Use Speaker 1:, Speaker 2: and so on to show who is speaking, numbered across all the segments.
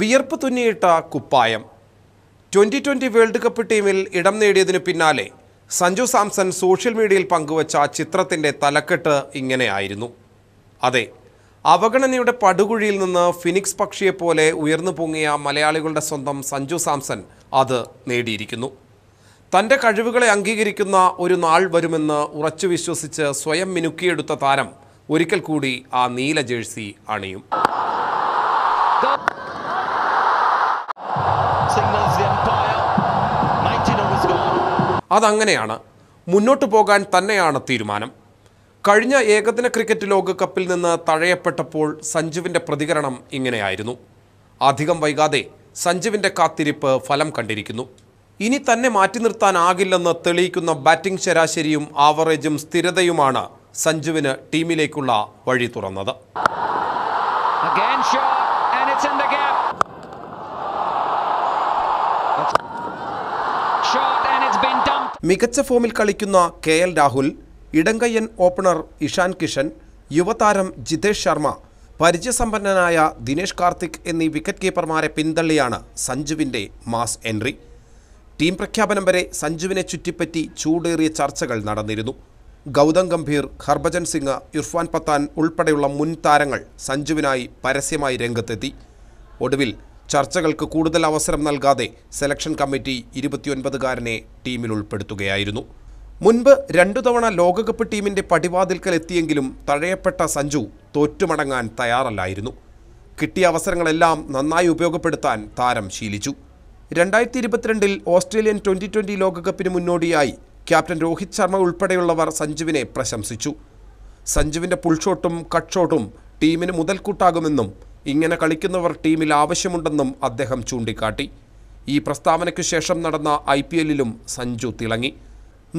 Speaker 1: വിയർപ്പ് തുന്നിയിട്ട കുപ്പായം twenty twenty world cup ടീമിൽ ഇടം നേടിയതിനു പിന്നാലെ സഞ്ജു സാംസൺ സോഷ്യൽ മീഡിയയിൽ പങ്കുവച്ച ചിത്രത്തിൻ്റെ തലക്കെട്ട് ഇങ്ങനെയായിരുന്നു അതെ അവഗണനയുടെ പടുകുഴിയിൽ നിന്ന് ഫിനിക്സ് പക്ഷിയെപ്പോലെ ഉയർന്നു പൊങ്ങിയ മലയാളികളുടെ സ്വന്തം സഞ്ജു സാംസൺ അത് നേടിയിരിക്കുന്നു തൻ്റെ കഴിവുകളെ അംഗീകരിക്കുന്ന ഒരു നാൾ വരുമെന്ന് ഉറച്ചു വിശ്വസിച്ച് സ്വയം മിനുക്കിയെടുത്ത താരം ഒരിക്കൽ കൂടി ആ നീല ജേഴ്സി അണിയും അതങ്ങനെയാണ് മുന്നോട്ട് പോകാൻ തന്നെയാണ് തീരുമാനം കഴിഞ്ഞ ഏകദിന ക്രിക്കറ്റ് ലോകകപ്പിൽ നിന്ന് തഴയപ്പെട്ടപ്പോൾ സഞ്ജുവിൻ്റെ പ്രതികരണം ഇങ്ങനെയായിരുന്നു അധികം വൈകാതെ സഞ്ജുവിൻ്റെ കാത്തിരിപ്പ് ഫലം കണ്ടിരിക്കുന്നു ഇനി തന്നെ മാറ്റി നിർത്താനാകില്ലെന്ന് തെളിയിക്കുന്ന ബാറ്റിംഗ് ശരാശരിയും ആവറേജും സ്ഥിരതയുമാണ് സഞ്ജുവിന് ടീമിലേക്കുള്ള വഴി തുറന്നത് Again, and it's in the gap. മികച്ച ഫോമിൽ കളിക്കുന്ന കെ എൽ രാഹുൽ ഇടങ്കയ്യൻ ഓപ്പണർ ഇഷാൻ കിഷൻ യുവതാരം ജിതേഷ് ശർമ്മ പരിചയസമ്പന്നനായ ദിനേശ് കാർത്തിക് എന്നീ വിക്കറ്റ് കീപ്പർമാരെ പിന്തള്ളിയാണ് സഞ്ജുവിൻ്റെ മാസ് എൻട്രി ടീം പ്രഖ്യാപനം വരെ സഞ്ജുവിനെ ചുറ്റിപ്പറ്റി ചൂടേറിയ ചർച്ചകൾ നടന്നിരുന്നു ഗൗതം ഗംഭീർ ഹർഭജൻ സിംഗ് ഇർഫാൻ പത്താൻ ഉൾപ്പെടെയുള്ള മുൻ താരങ്ങൾ സഞ്ജുവിനായി പരസ്യമായി രംഗത്തെത്തി ഒടുവിൽ ചർച്ചകൾക്ക് കൂടുതൽ അവസരം നൽകാതെ സെലക്ഷൻ കമ്മിറ്റി ഇരുപത്തിയൊൻപതുകാരനെ ടീമിൽ ഉൾപ്പെടുത്തുകയായിരുന്നു മുൻപ് രണ്ടു തവണ ലോകകപ്പ് ടീമിൻ്റെ പടിവാതിൽക്കൽ എത്തിയെങ്കിലും തഴയപ്പെട്ട സഞ്ജു തോറ്റുമടങ്ങാൻ തയ്യാറല്ലായിരുന്നു കിട്ടിയ അവസരങ്ങളെല്ലാം നന്നായി ഉപയോഗപ്പെടുത്താൻ താരം ശീലിച്ചു രണ്ടായിരത്തി ഇരുപത്തിരണ്ടിൽ ഓസ്ട്രേലിയൻ ട്വൻ്റി ട്വൻ്റി ലോകകപ്പിന് മുന്നോടിയായി ക്യാപ്റ്റൻ രോഹിത് ശർമ്മ ഉൾപ്പെടെയുള്ളവർ സഞ്ജുവിനെ പ്രശംസിച്ചു സഞ്ജുവിൻ്റെ പുൾഷോട്ടും കട്ട്ഷോട്ടും ടീമിന് മുതൽക്കൂട്ടാകുമെന്നും ഇങ്ങനെ കളിക്കുന്നവർ ടീമിൽ ആവശ്യമുണ്ടെന്നും അദ്ദേഹം ചൂണ്ടിക്കാട്ടി ഈ പ്രസ്താവനയ്ക്കു ശേഷം നടന്ന ഐ പി എല്ലിലും സഞ്ജു തിളങ്ങി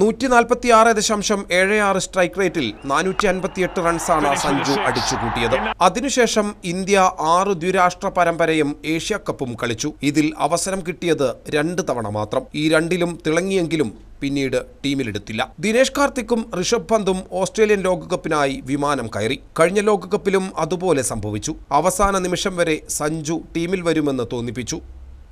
Speaker 1: നൂറ്റി നാൽപ്പത്തി ആറ് ദശാംശം ഏഴ് ആറ് സ്ട്രൈക്ക് റേറ്റിൽ നാനൂറ്റി അൻപത്തിയെട്ട് റൺസാണ് സഞ്ജു അടിച്ചുകൂട്ടിയത് അതിനുശേഷം ഇന്ത്യ ആറ് ദ്വിരാഷ്ട്ര പരമ്പരയും ഏഷ്യ കപ്പും കളിച്ചു ഇതിൽ അവസരം കിട്ടിയത് രണ്ട് തവണ മാത്രം ഈ രണ്ടിലും തിളങ്ങിയെങ്കിലും പിന്നീട് ടീമിലെടുത്തില്ല ദിനേഷ് കാർത്തിക്കും ഋഷഭ് പന്തും ഓസ്ട്രേലിയൻ ലോകകപ്പിനായി വിമാനം കയറി കഴിഞ്ഞ ലോകകപ്പിലും അതുപോലെ സംഭവിച്ചു അവസാന നിമിഷം വരെ സഞ്ജു ടീമിൽ വരുമെന്ന് തോന്നിപ്പിച്ചു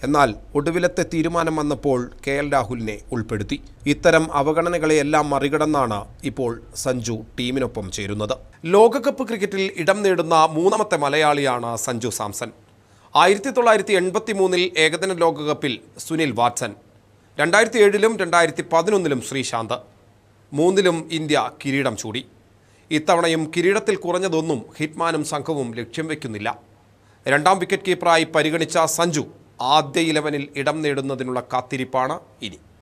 Speaker 1: എന്നാൽ ഒടുവിലത്തെ തീരുമാനം വന്നപ്പോൾ കെ എൽ രാഹുലിനെ ഉൾപ്പെടുത്തി ഇത്തരം അവഗണനകളെയെല്ലാം മറികടന്നാണ് ഇപ്പോൾ സഞ്ജു ടീമിനൊപ്പം ചേരുന്നത് ലോകകപ്പ് ക്രിക്കറ്റിൽ ഇടം നേടുന്ന മൂന്നാമത്തെ മലയാളിയാണ് സഞ്ജു സാംസൺ ആയിരത്തി തൊള്ളായിരത്തി എൺപത്തി മൂന്നിൽ ഏകദിന ലോകകപ്പിൽ സുനിൽ വാട്സൺ രണ്ടായിരത്തി ഏഴിലും രണ്ടായിരത്തി പതിനൊന്നിലും ശ്രീശാന്ത് മൂന്നിലും ഇന്ത്യ കിരീടം ചൂടി ഇത്തവണയും കിരീടത്തിൽ കുറഞ്ഞതൊന്നും ഹിറ്റ്മാനും സംഘവും ലക്ഷ്യം വയ്ക്കുന്നില്ല രണ്ടാം വിക്കറ്റ് കീപ്പറായി പരിഗണിച്ച സഞ്ജു ആദ്യ ഇലവനിൽ ഇടം നേടുന്നതിനുള്ള കാത്തിരിപ്പാണ് ഇനി